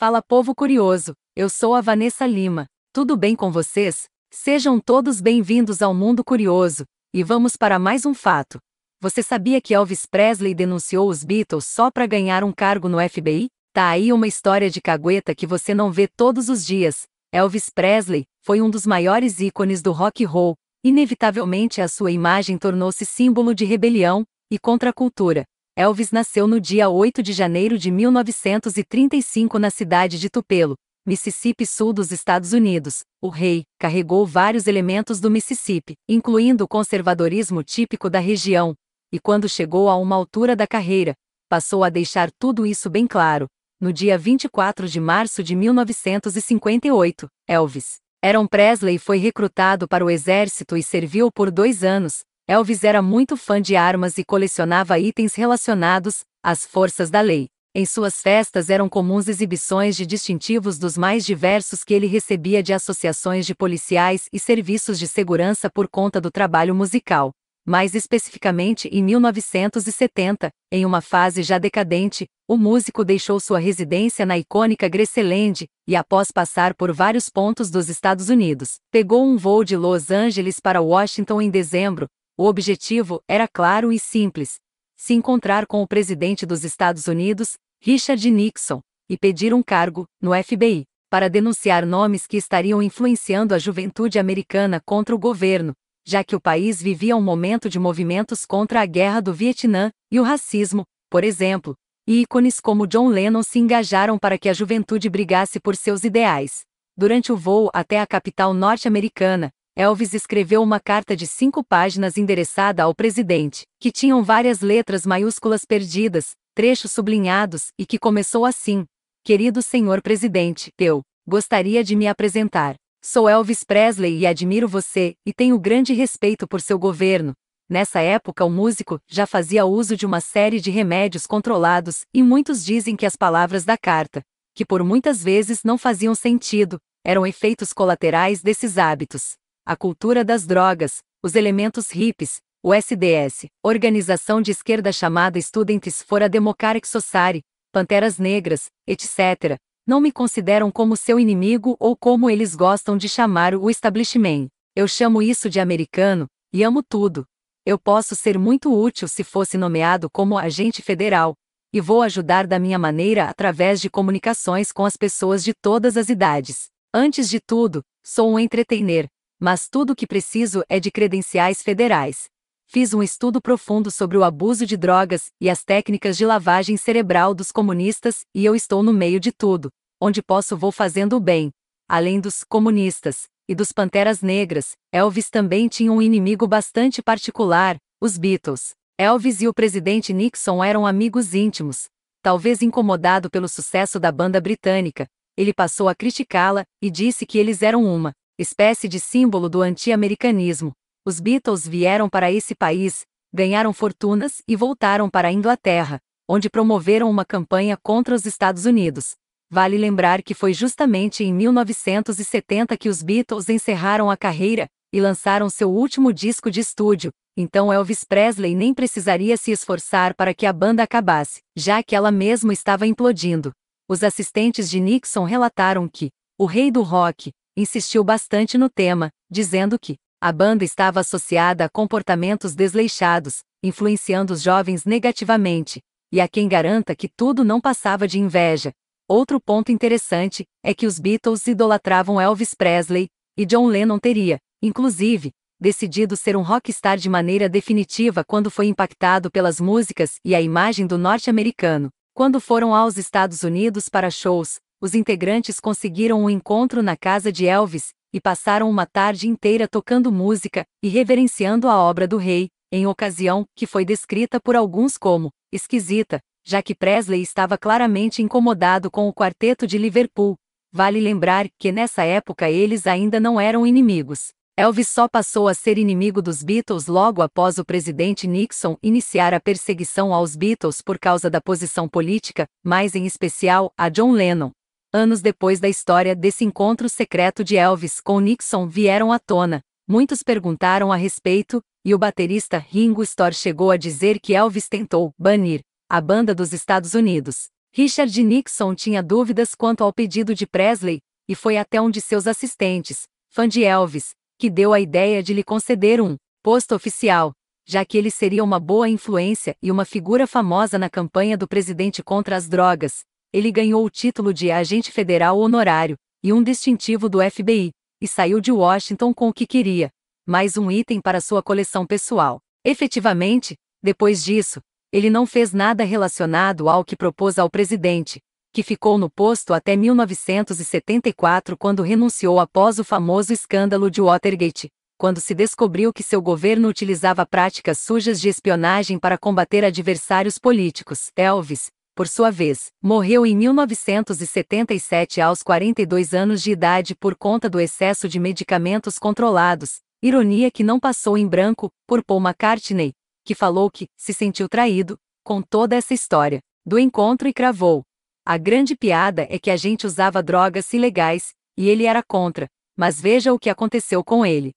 Fala povo curioso, eu sou a Vanessa Lima. Tudo bem com vocês? Sejam todos bem-vindos ao Mundo Curioso, e vamos para mais um fato. Você sabia que Elvis Presley denunciou os Beatles só para ganhar um cargo no FBI? Tá aí uma história de cagueta que você não vê todos os dias. Elvis Presley foi um dos maiores ícones do rock roll. Inevitavelmente a sua imagem tornou-se símbolo de rebelião e contracultura. Elvis nasceu no dia 8 de janeiro de 1935 na cidade de Tupelo, Mississippi Sul dos Estados Unidos, o rei carregou vários elementos do Mississippi, incluindo o conservadorismo típico da região, e quando chegou a uma altura da carreira, passou a deixar tudo isso bem claro. No dia 24 de março de 1958, Elvis Aaron Presley foi recrutado para o exército e serviu por dois anos, Elvis era muito fã de armas e colecionava itens relacionados às forças da lei. Em suas festas eram comuns exibições de distintivos dos mais diversos que ele recebia de associações de policiais e serviços de segurança por conta do trabalho musical. Mais especificamente em 1970, em uma fase já decadente, o músico deixou sua residência na icônica Graceland e, após passar por vários pontos dos Estados Unidos, pegou um voo de Los Angeles para Washington em dezembro, o objetivo era claro e simples: se encontrar com o presidente dos Estados Unidos, Richard Nixon, e pedir um cargo, no FBI, para denunciar nomes que estariam influenciando a juventude americana contra o governo, já que o país vivia um momento de movimentos contra a guerra do Vietnã e o racismo, por exemplo, e ícones como John Lennon se engajaram para que a juventude brigasse por seus ideais. Durante o voo até a capital norte-americana, Elvis escreveu uma carta de cinco páginas endereçada ao presidente, que tinham várias letras maiúsculas perdidas, trechos sublinhados, e que começou assim: Querido senhor presidente, eu gostaria de me apresentar. Sou Elvis Presley e admiro você, e tenho grande respeito por seu governo. Nessa época, o músico já fazia uso de uma série de remédios controlados, e muitos dizem que as palavras da carta, que por muitas vezes não faziam sentido, eram efeitos colaterais desses hábitos a cultura das drogas, os elementos hippies, o SDS, organização de esquerda chamada Students for a Democratic Society, Panteras Negras, etc., não me consideram como seu inimigo ou como eles gostam de chamar o establishment. Eu chamo isso de americano, e amo tudo. Eu posso ser muito útil se fosse nomeado como agente federal, e vou ajudar da minha maneira através de comunicações com as pessoas de todas as idades. Antes de tudo, sou um entretener. Mas tudo o que preciso é de credenciais federais. Fiz um estudo profundo sobre o abuso de drogas e as técnicas de lavagem cerebral dos comunistas e eu estou no meio de tudo. Onde posso vou fazendo o bem. Além dos comunistas e dos panteras negras, Elvis também tinha um inimigo bastante particular, os Beatles. Elvis e o presidente Nixon eram amigos íntimos. Talvez incomodado pelo sucesso da banda britânica, ele passou a criticá-la e disse que eles eram uma espécie de símbolo do anti-americanismo. Os Beatles vieram para esse país, ganharam fortunas e voltaram para a Inglaterra, onde promoveram uma campanha contra os Estados Unidos. Vale lembrar que foi justamente em 1970 que os Beatles encerraram a carreira e lançaram seu último disco de estúdio, então Elvis Presley nem precisaria se esforçar para que a banda acabasse, já que ela mesma estava implodindo. Os assistentes de Nixon relataram que o rei do rock, insistiu bastante no tema, dizendo que a banda estava associada a comportamentos desleixados, influenciando os jovens negativamente, e a quem garanta que tudo não passava de inveja. Outro ponto interessante é que os Beatles idolatravam Elvis Presley, e John Lennon teria, inclusive, decidido ser um rockstar de maneira definitiva quando foi impactado pelas músicas e a imagem do norte-americano. Quando foram aos Estados Unidos para shows, os integrantes conseguiram um encontro na casa de Elvis e passaram uma tarde inteira tocando música e reverenciando a obra do rei, em ocasião que foi descrita por alguns como esquisita, já que Presley estava claramente incomodado com o quarteto de Liverpool. Vale lembrar que nessa época eles ainda não eram inimigos. Elvis só passou a ser inimigo dos Beatles logo após o presidente Nixon iniciar a perseguição aos Beatles por causa da posição política, mais em especial a John Lennon anos depois da história desse encontro secreto de Elvis com Nixon vieram à tona. Muitos perguntaram a respeito, e o baterista Ringo Starr chegou a dizer que Elvis tentou banir a banda dos Estados Unidos. Richard Nixon tinha dúvidas quanto ao pedido de Presley, e foi até um de seus assistentes, fã de Elvis, que deu a ideia de lhe conceder um posto oficial, já que ele seria uma boa influência e uma figura famosa na campanha do presidente contra as drogas, ele ganhou o título de agente federal honorário e um distintivo do FBI, e saiu de Washington com o que queria, mais um item para sua coleção pessoal. Efetivamente, depois disso, ele não fez nada relacionado ao que propôs ao presidente, que ficou no posto até 1974 quando renunciou após o famoso escândalo de Watergate, quando se descobriu que seu governo utilizava práticas sujas de espionagem para combater adversários políticos. Elvis, por sua vez, morreu em 1977 aos 42 anos de idade por conta do excesso de medicamentos controlados, ironia que não passou em branco, por Paul McCartney, que falou que se sentiu traído com toda essa história do encontro e cravou. A grande piada é que a gente usava drogas ilegais, e ele era contra, mas veja o que aconteceu com ele.